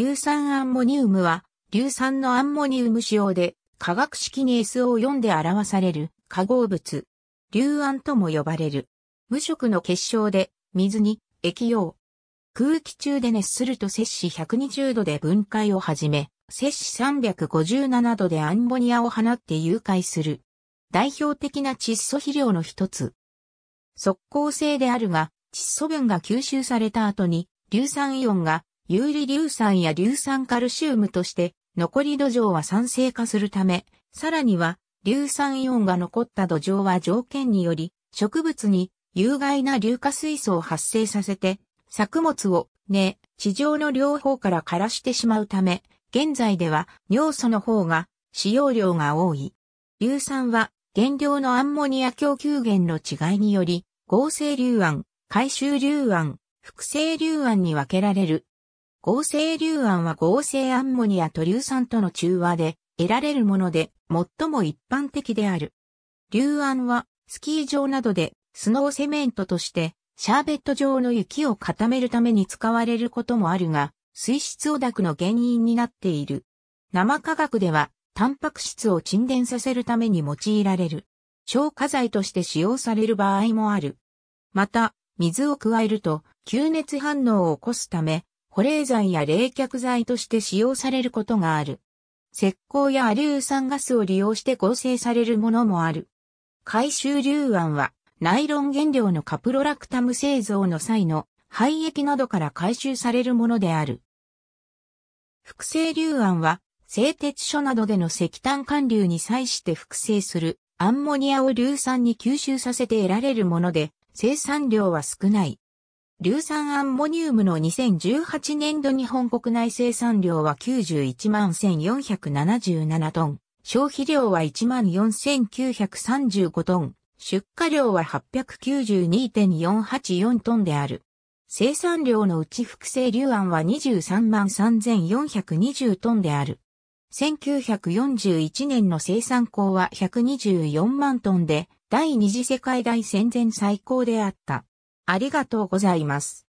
硫酸アンモニウムは、硫酸のアンモニウム使用で、化学式に SO4 で表される化合物。硫酸とも呼ばれる。無色の結晶で、水に、液溶。空気中で熱すると摂氏120度で分解を始め、摂氏357度でアンモニアを放って融解する。代表的な窒素肥料の一つ。即効性であるが、窒素分が吸収された後に、硫酸イオンが有利硫酸や硫酸カルシウムとして残り土壌は酸性化するため、さらには硫酸イオンが残った土壌は条件により植物に有害な硫化水素を発生させて作物を根、地上の両方から枯らしてしまうため、現在では尿素の方が使用量が多い。硫酸は原料のアンモニア供給源の違いにより合成硫酸、回収硫酸、複製硫酸に分けられる合成硫胺は合成アンモニアと硫酸との中和で得られるもので最も一般的である。硫胺はスキー場などでスノーセメントとしてシャーベット状の雪を固めるために使われることもあるが、水質汚濁の原因になっている。生化学ではタンパク質を沈殿させるために用いられる。消火剤として使用される場合もある。また、水を加えると、吸熱反応を起こすため、保冷剤や冷却剤として使用されることがある。石膏やアリ酸ガスを利用して合成されるものもある。回収硫案は、ナイロン原料のカプロラクタム製造の際の廃液などから回収されるものである。複製硫案は、製鉄所などでの石炭管流に際して複製するアンモニアを硫酸に吸収させて得られるもので、生産量は少ない。硫酸アンモニウムの2018年度日本国内生産量は91万1477トン、消費量は1万4935トン、出荷量は892.484トンである。生産量のうち複製硫酸は23万3420トンである。1941年の生産高は124万トンで、第二次世界大戦前最高であった。ありがとうございます。